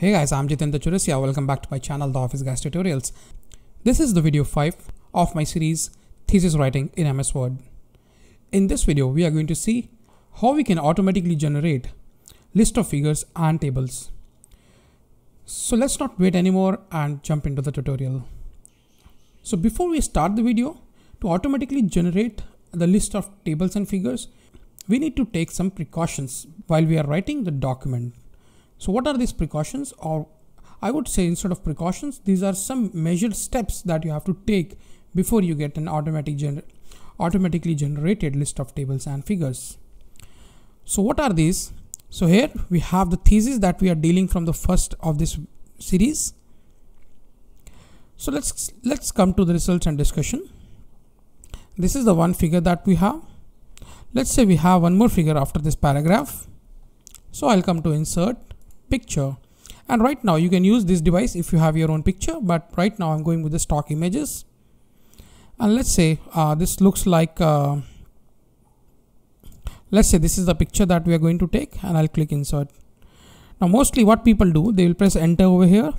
Hey guys, I'm Jitendra Churasia. Welcome back to my channel, The Office Guys Tutorials. This is the video 5 of my series, Thesis Writing in MS Word. In this video, we are going to see how we can automatically generate list of figures and tables. So let's not wait anymore and jump into the tutorial. So before we start the video, to automatically generate the list of tables and figures, we need to take some precautions while we are writing the document. So what are these precautions or I would say instead of precautions, these are some measured steps that you have to take before you get an automatic gener automatically generated list of tables and figures. So what are these? So here we have the thesis that we are dealing from the first of this series. So let's let's come to the results and discussion. This is the one figure that we have. Let's say we have one more figure after this paragraph. So I'll come to insert picture and right now you can use this device if you have your own picture but right now I'm going with the stock images and let's say uh, this looks like uh, let's say this is the picture that we are going to take and I'll click insert now mostly what people do they will press enter over here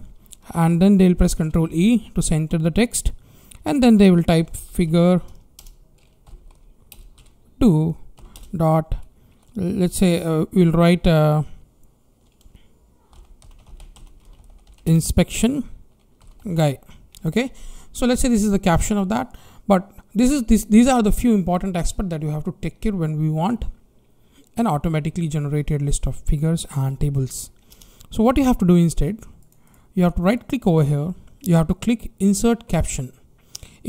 and then they will press ctrl E to center the text and then they will type figure 2 dot let's say uh, we'll write uh, inspection guy okay so let's say this is the caption of that but this is this these are the few important aspects that you have to take care when we want an automatically generated list of figures and tables so what you have to do instead you have to right click over here you have to click insert caption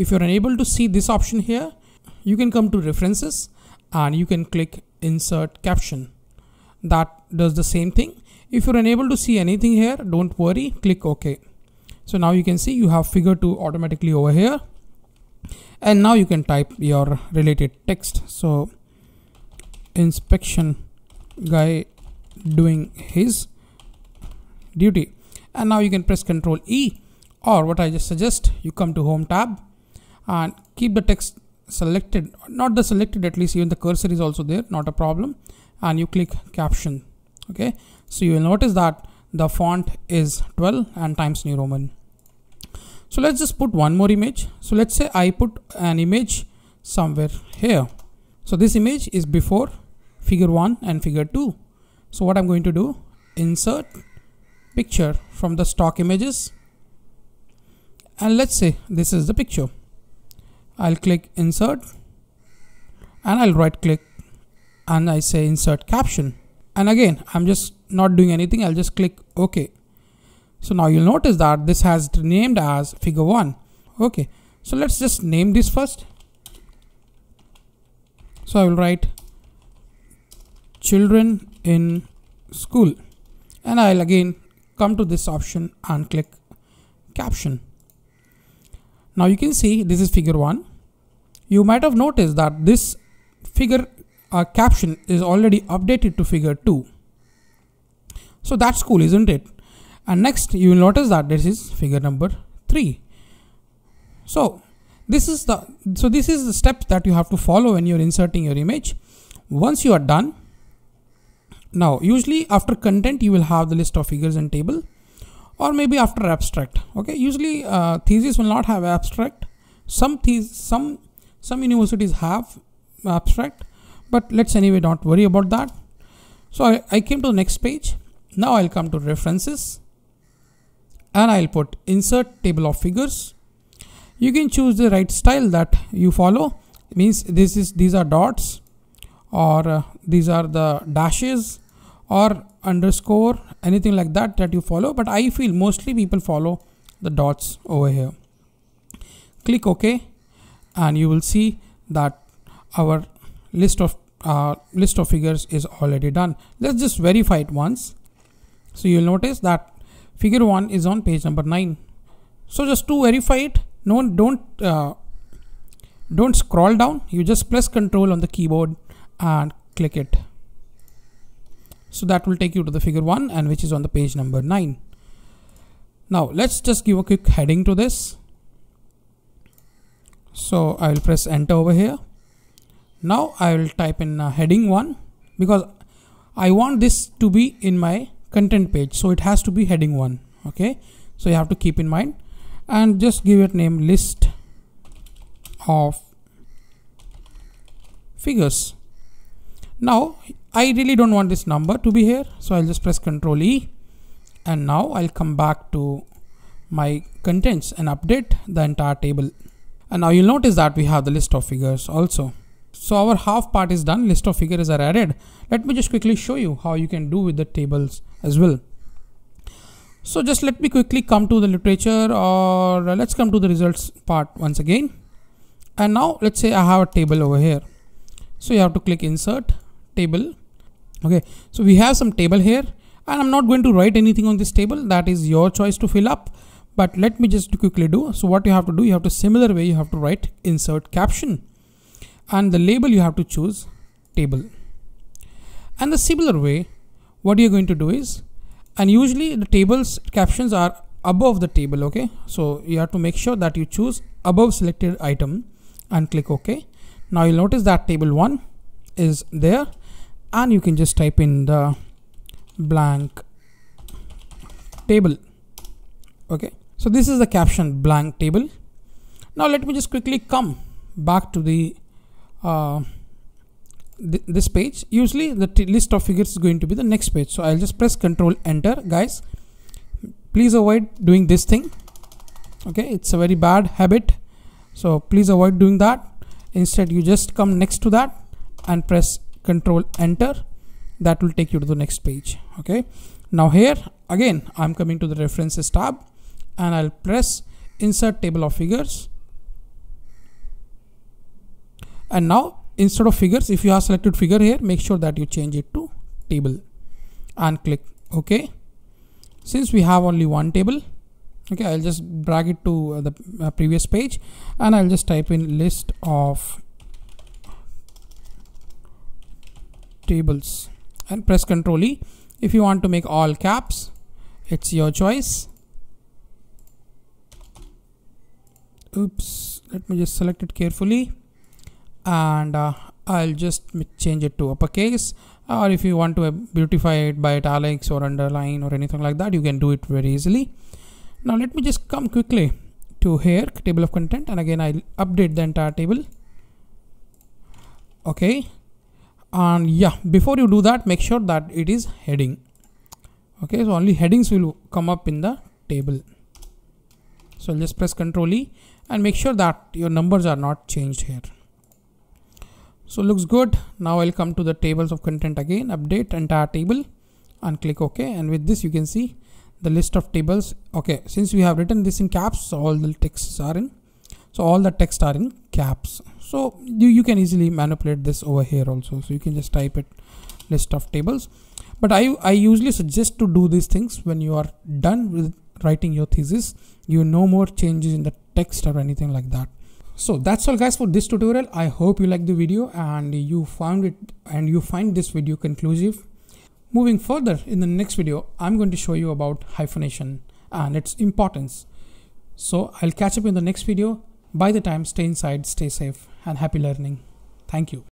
if you're unable to see this option here you can come to references and you can click insert caption that does the same thing if you're unable to see anything here don't worry click ok so now you can see you have figure 2 automatically over here and now you can type your related text so inspection guy doing his duty and now you can press ctrl e or what i just suggest you come to home tab and keep the text selected not the selected at least even the cursor is also there not a problem and you click caption okay so you will notice that the font is 12 and times new roman so let's just put one more image so let's say i put an image somewhere here so this image is before figure 1 and figure 2 so what i'm going to do insert picture from the stock images and let's say this is the picture I'll click insert and I'll right click and I say insert caption and again I'm just not doing anything I'll just click OK so now you'll notice that this has named as figure 1 okay so let's just name this first so I will write children in school and I'll again come to this option and click caption now you can see this is figure 1 you might have noticed that this figure our caption is already updated to figure 2. So that's cool, isn't it? And next you will notice that this is figure number 3. So this is the so this is the steps that you have to follow when you're inserting your image. Once you are done, now usually after content you will have the list of figures and table or maybe after abstract. Okay, usually uh, thesis will not have abstract. Some thes some some universities have abstract but let's anyway not worry about that. So I, I came to the next page. Now I'll come to references and I'll put insert table of figures. You can choose the right style that you follow it means this is these are dots or uh, these are the dashes or underscore anything like that that you follow but I feel mostly people follow the dots over here. Click OK and you will see that our list of uh, list of figures is already done. Let's just verify it once. So you'll notice that figure 1 is on page number 9. So just to verify it, no, don't uh, don't scroll down. You just press control on the keyboard and click it. So that will take you to the figure 1 and which is on the page number 9. Now let's just give a quick heading to this. So I will press enter over here now I will type in uh, heading 1 because I want this to be in my content page so it has to be heading 1 okay so you have to keep in mind and just give it name list of figures now I really don't want this number to be here so I'll just press ctrl E and now I'll come back to my contents and update the entire table and now you'll notice that we have the list of figures also so our half part is done, list of figures are added. Let me just quickly show you how you can do with the tables as well. So just let me quickly come to the literature or uh, let's come to the results part once again. And now let's say I have a table over here. So you have to click insert table. Okay, so we have some table here and I'm not going to write anything on this table. That is your choice to fill up. But let me just quickly do. So what you have to do, you have to similar way, you have to write insert caption and the label you have to choose table and the similar way what you're going to do is and usually the tables captions are above the table okay so you have to make sure that you choose above selected item and click ok now you'll notice that table 1 is there and you can just type in the blank table okay so this is the caption blank table now let me just quickly come back to the uh, th this page usually the list of figures is going to be the next page so I'll just press control enter guys please avoid doing this thing okay it's a very bad habit so please avoid doing that instead you just come next to that and press control enter that will take you to the next page okay now here again I'm coming to the references tab and I'll press insert table of figures and now instead of figures if you have selected figure here make sure that you change it to table and click ok since we have only one table okay I'll just drag it to uh, the uh, previous page and I'll just type in list of tables and press ctrl E if you want to make all caps it's your choice oops let me just select it carefully and uh, I'll just change it to uppercase or if you want to uh, beautify it by italics or underline or anything like that you can do it very easily now let me just come quickly to here table of content and again I'll update the entire table okay and yeah before you do that make sure that it is heading okay so only headings will come up in the table so I'll just press ctrl E and make sure that your numbers are not changed here so looks good. Now I'll come to the tables of content again, update entire table and click OK. And with this you can see the list of tables. Okay, since we have written this in caps, all the texts are in. So all the text are in caps. So you, you can easily manipulate this over here also. So you can just type it list of tables. But I, I usually suggest to do these things when you are done with writing your thesis. You no more changes in the text or anything like that so that's all guys for this tutorial i hope you liked the video and you found it and you find this video conclusive moving further in the next video i'm going to show you about hyphenation and its importance so i'll catch up in the next video by the time stay inside stay safe and happy learning thank you